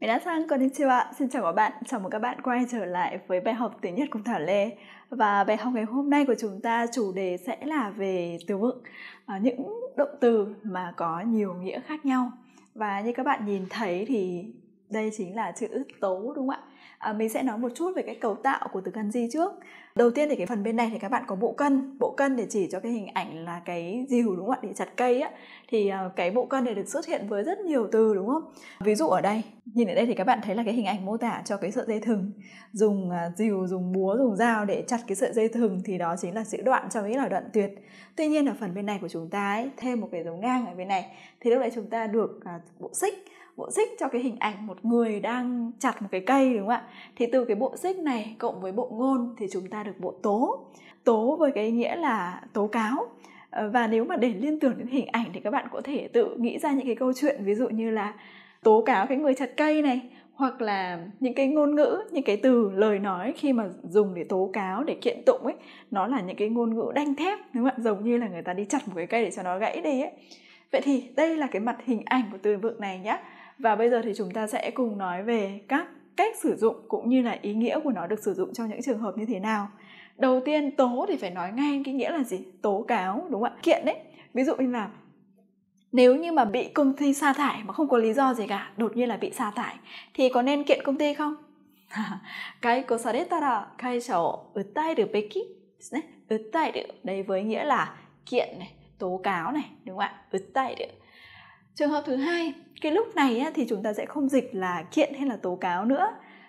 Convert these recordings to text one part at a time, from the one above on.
đã Minasan konnichiwa, xin chào các bạn, chào mừng các bạn quay trở lại với bài học tiếng Nhật cùng Thảo Lê Và bài học ngày hôm nay của chúng ta chủ đề sẽ là về từ vựng à, Những động từ mà có nhiều nghĩa khác nhau Và như các bạn nhìn thấy thì đây chính là chữ tố đúng không ạ à, mình sẽ nói một chút về cái cấu tạo của từ kanji trước đầu tiên thì cái phần bên này thì các bạn có bộ cân bộ cân để chỉ cho cái hình ảnh là cái dìu đúng không ạ để chặt cây á thì à, cái bộ cân này được xuất hiện với rất nhiều từ đúng không ví dụ ở đây nhìn ở đây thì các bạn thấy là cái hình ảnh mô tả cho cái sợi dây thừng dùng à, dìu dùng búa dùng dao để chặt cái sợi dây thừng thì đó chính là chữ đoạn cho ý là đoạn tuyệt tuy nhiên ở phần bên này của chúng ta ấy, thêm một cái dấu ngang ở bên này thì lúc đấy chúng ta được à, bộ xích bộ xích cho cái hình ảnh một người đang chặt một cái cây đúng không ạ thì từ cái bộ xích này cộng với bộ ngôn thì chúng ta được bộ tố tố với cái nghĩa là tố cáo ờ, và nếu mà để liên tưởng đến hình ảnh thì các bạn có thể tự nghĩ ra những cái câu chuyện ví dụ như là tố cáo cái người chặt cây này hoặc là những cái ngôn ngữ những cái từ lời nói khi mà dùng để tố cáo để kiện tụng ấy nó là những cái ngôn ngữ đanh thép đúng không ạ giống như là người ta đi chặt một cái cây để cho nó gãy đi ấy vậy thì đây là cái mặt hình ảnh của từ vựng này nhá và bây giờ thì chúng ta sẽ cùng nói về các cách sử dụng cũng như là ý nghĩa của nó được sử dụng trong những trường hợp như thế nào đầu tiên tố thì phải nói ngay cái nghĩa là gì tố cáo đúng không ạ kiện đấy ví dụ như là nếu như mà bị công ty sa thải mà không có lý do gì cả đột nhiên là bị sa thải thì có nên kiện công ty không cái khai sổ tay ừ tay được ừ được đấy với nghĩa là kiện này, tố cáo này, đúng không ạ? Ừ tay được trường hợp thứ hai cái lúc này thì chúng ta sẽ không dịch là kiện hay là tố cáo nữa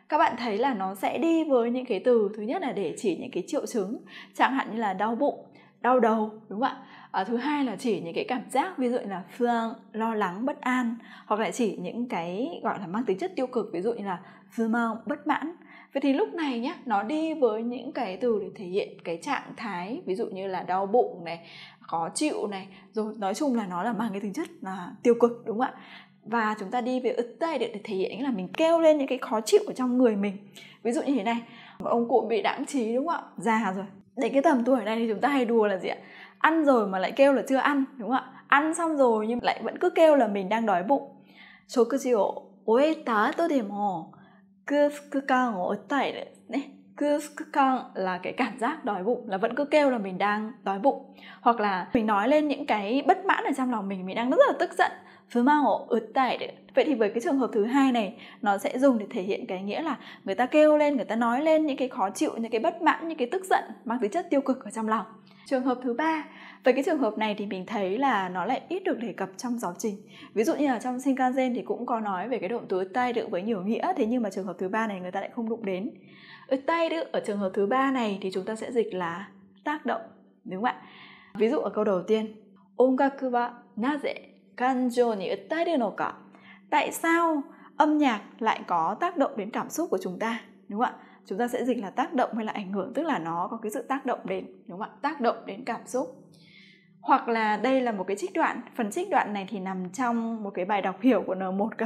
các bạn thấy là nó sẽ đi với những cái từ thứ nhất là để chỉ những cái triệu chứng chẳng hạn như là đau bụng đau đầu đúng không ạ à, thứ hai là chỉ những cái cảm giác ví dụ như là phương lo lắng bất an hoặc là chỉ những cái gọi là mang tính chất tiêu cực ví dụ như là phương mong bất mãn vậy thì lúc này nhá nó đi với những cái từ để thể hiện cái trạng thái ví dụ như là đau bụng này khó chịu này rồi nói chung là nó là mang cái tính chất là tiêu cực đúng không ạ và chúng ta đi về ức tay để thể hiện là mình kêu lên những cái khó chịu ở trong người mình ví dụ như thế này một ông cụ bị đãng trí đúng không ạ già rồi đến cái tầm tuổi này thì chúng ta hay đùa là gì ạ ăn rồi mà lại kêu là chưa ăn đúng không ạ ăn xong rồi nhưng lại vẫn cứ kêu là mình đang đói bụng số cứ gì ổ ôi tá tôi để mò cứ căng là cái cảm giác đói bụng là vẫn cứ kêu là mình đang đói bụng hoặc là mình nói lên những cái bất mãn ở trong lòng mình mình đang rất là tức giận. Vừa mang ổ ướt tải vậy thì với cái trường hợp thứ hai này nó sẽ dùng để thể hiện cái nghĩa là người ta kêu lên người ta nói lên những cái khó chịu những cái bất mãn những cái tức giận mang tính chất tiêu cực ở trong lòng trường hợp thứ ba về cái trường hợp này thì mình thấy là nó lại ít được đề cập trong giáo trình ví dụ như là trong shinkansen thì cũng có nói về cái động từ tay đựng với nhiều nghĩa thế nhưng mà trường hợp thứ ba này người ta lại không đụng đến tay đựng ở trường hợp thứ ba này thì chúng ta sẽ dịch là tác động đúng không ạ ví dụ ở câu đầu tiên ongaku wa naze kanjo ni uttaeru no ka tại sao âm nhạc lại có tác động đến cảm xúc của chúng ta đúng không ạ chúng ta sẽ dịch là tác động hay là ảnh hưởng tức là nó có cái sự tác động đến đúng không ạ tác động đến cảm xúc hoặc là đây là một cái trích đoạn phần trích đoạn này thì nằm trong một cái bài đọc hiểu của N1 cơ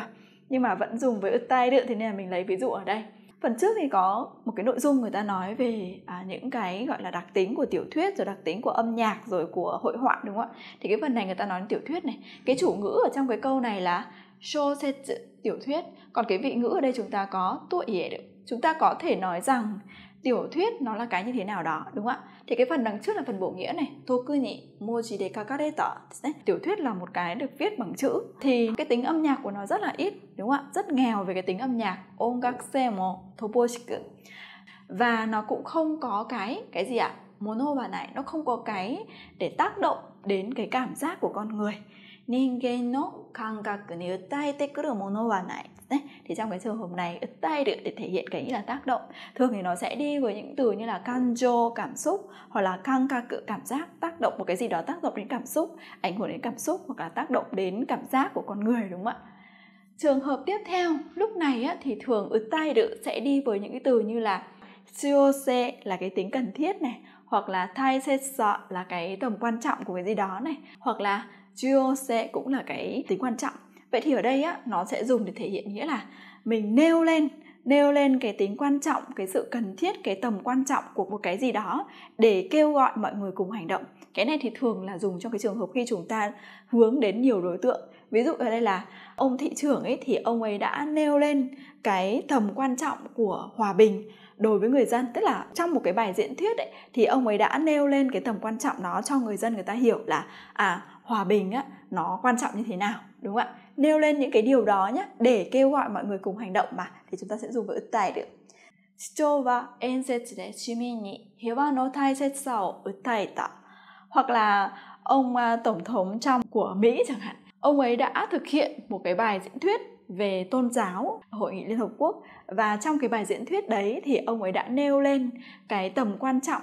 nhưng mà vẫn dùng với tay đựa thì nên là mình lấy ví dụ ở đây phần trước thì có một cái nội dung người ta nói về à, những cái gọi là đặc tính của tiểu thuyết rồi đặc tính của âm nhạc rồi của hội họa đúng không ạ thì cái phần này người ta nói đến tiểu thuyết này cái chủ ngữ ở trong cái câu này là shosetsu tiểu thuyết còn cái vị ngữ ở đây chúng ta có tuổi chúng ta có thể nói rằng tiểu thuyết nó là cái như thế nào đó đúng không ạ thì cái phần đằng trước là phần bổ nghĩa này toku ni moji de kakareta tiểu thuyết là một cái được viết bằng chữ thì cái tính âm nhạc của nó rất là ít đúng không ạ rất nghèo về cái tính âm nhạc ongakusemo toboshiku và nó cũng không có cái cái gì ạ mono bà này nó không có cái để tác động đến cái cảm giác của con người 人間の感覚に訴えてくるものはないね. thì trong cái trường hợp này tay được để thể hiện cái nghĩa là tác động thường thì nó sẽ đi với những từ như là kanjo cảm xúc hoặc là kanka cự cảm giác tác động một cái gì đó tác động đến cảm xúc ảnh hưởng đến cảm xúc hoặc là tác động đến cảm giác của con người đúng không ạ trường hợp tiếp theo lúc này á, thì thường tay được sẽ đi với những cái từ như là siêu là cái tính cần thiết này hoặc là thay sẽ sợ là cái tầm quan trọng của cái gì đó này hoặc là chưa sẽ cũng là cái tính quan trọng vậy thì ở đây á nó sẽ dùng để thể hiện nghĩa là mình nêu lên nêu lên cái tính quan trọng cái sự cần thiết cái tầm quan trọng của một cái gì đó để kêu gọi mọi người cùng hành động cái này thì thường là dùng trong cái trường hợp khi chúng ta hướng đến nhiều đối tượng ví dụ ở đây là ông thị trưởng ấy thì ông ấy đã nêu lên cái tầm quan trọng của hòa bình đối với người dân tức là trong một cái bài diễn thuyết ấy thì ông ấy đã nêu lên cái tầm quan trọng nó cho người dân người ta hiểu là à hòa bình á nó quan trọng như thế nào đúng không ạ nêu lên những cái điều đó nhé để kêu gọi mọi người cùng hành động mà thì chúng ta sẽ dùng với tại được 市長は演説で市民に平和の大切さを訴えた hoặc là ông à, tổng thống trong của Mỹ chẳng hạn ông ấy đã thực hiện một cái bài diễn thuyết về tôn giáo hội nghị liên hợp quốc và trong cái bài diễn thuyết đấy thì ông ấy đã nêu lên cái tầm quan trọng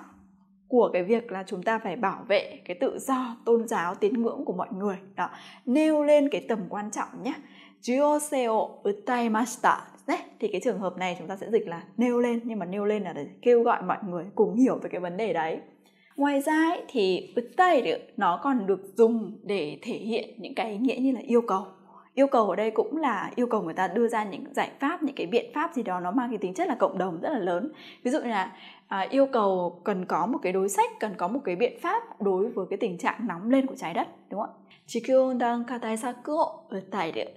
của cái việc là chúng ta phải bảo vệ cái tự do tôn giáo tín ngưỡng của mọi người đó nêu lên cái tầm quan trọng nhé Jioseo Utaimashita Đấy, thì cái trường hợp này chúng ta sẽ dịch là nêu lên nhưng mà nêu lên là để kêu gọi mọi người cùng hiểu về cái vấn đề đấy ngoài ra ấy, thì tay nó còn được dùng để thể hiện những cái nghĩa như là yêu cầu yêu cầu ở đây cũng là yêu cầu người ta đưa ra những giải pháp những cái biện pháp gì đó nó mang cái tính chất là cộng đồng rất là lớn ví dụ như là à, yêu cầu cần có một cái đối sách cần có một cái biện pháp đối với cái tình trạng nóng lên của trái đất đúng không ạ chỉ kêu đang katai sakuo ở tại đây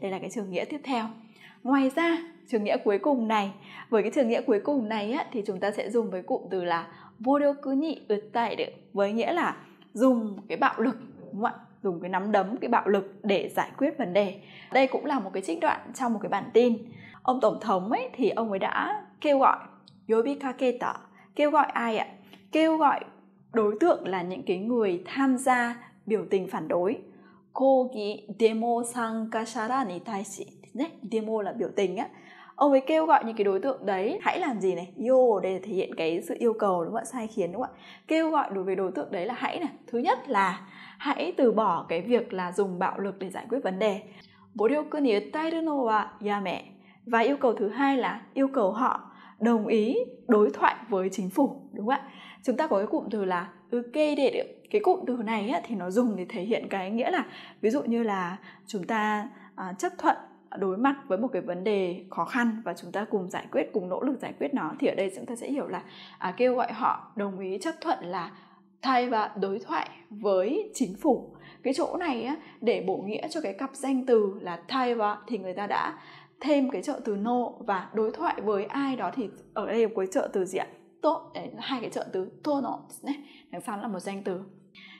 đây là cái trường nghĩa tiếp theo ngoài ra trường nghĩa cuối cùng này với cái trường nghĩa cuối cùng này á, thì chúng ta sẽ dùng với cụm từ là vô đô cứ nhị ở tại với nghĩa là dùng cái bạo lực đúng không ạ dùng cái nắm đấm cái bạo lực để giải quyết vấn đề đây cũng là một cái trích đoạn trong một cái bản tin ông tổng thống ấy thì ông ấy đã kêu gọi Yobika Keta kêu gọi ai ạ kêu gọi đối tượng là những cái người tham gia biểu tình phản đối kogi demo sankashara ni taishi demo là biểu tình á ông ấy kêu gọi những cái đối tượng đấy hãy làm gì này yêu ở đây là thể hiện cái sự yêu cầu đúng không ạ sai khiến đúng không ạ kêu gọi đối với đối tượng đấy là hãy này thứ nhất là hãy từ bỏ cái việc là dùng bạo lực để giải quyết vấn đề điều mẹ và yêu cầu thứ hai là yêu cầu họ đồng ý đối thoại với chính phủ đúng không ạ chúng ta có cái cụm từ là ừ, kê để cái cụm từ này thì nó dùng để thể hiện cái nghĩa là ví dụ như là chúng ta à, chấp thuận đối mặt với một cái vấn đề khó khăn và chúng ta cùng giải quyết cùng nỗ lực giải quyết nó thì ở đây chúng ta sẽ hiểu là à, kêu gọi họ đồng ý chấp thuận là thay và đối thoại với chính phủ cái chỗ này á, để bổ nghĩa cho cái cặp danh từ là thay và thì người ta đã thêm cái trợ từ no và đối thoại với ai đó thì ở đây có trợ từ gì ạ tốt hai cái trợ từ tono này đằng sau là một danh từ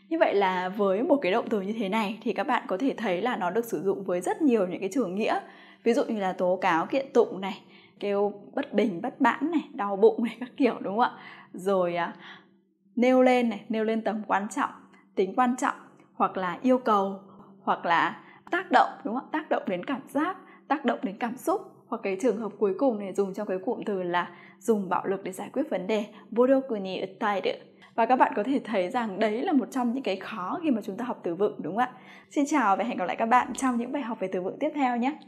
như vậy là với một cái động từ như thế này thì các bạn có thể thấy là nó được sử dụng với rất nhiều những cái trường nghĩa. Ví dụ như là tố cáo, kiện tụng này, kêu bất bình, bất mãn này, đau bụng này các kiểu đúng không ạ? Rồi à, nêu lên này, nêu lên tầm quan trọng, tính quan trọng hoặc là yêu cầu hoặc là tác động đúng không ạ? Tác động đến cảm giác, tác động đến cảm xúc hoặc cái trường hợp cuối cùng này dùng trong cái cụm từ là dùng bạo lực để giải quyết vấn đề. Boroku ni uttaeru và các bạn có thể thấy rằng đấy là một trong những cái khó khi mà chúng ta học từ vựng đúng không ạ xin chào và hẹn gặp lại các bạn trong những bài học về từ vựng tiếp theo nhé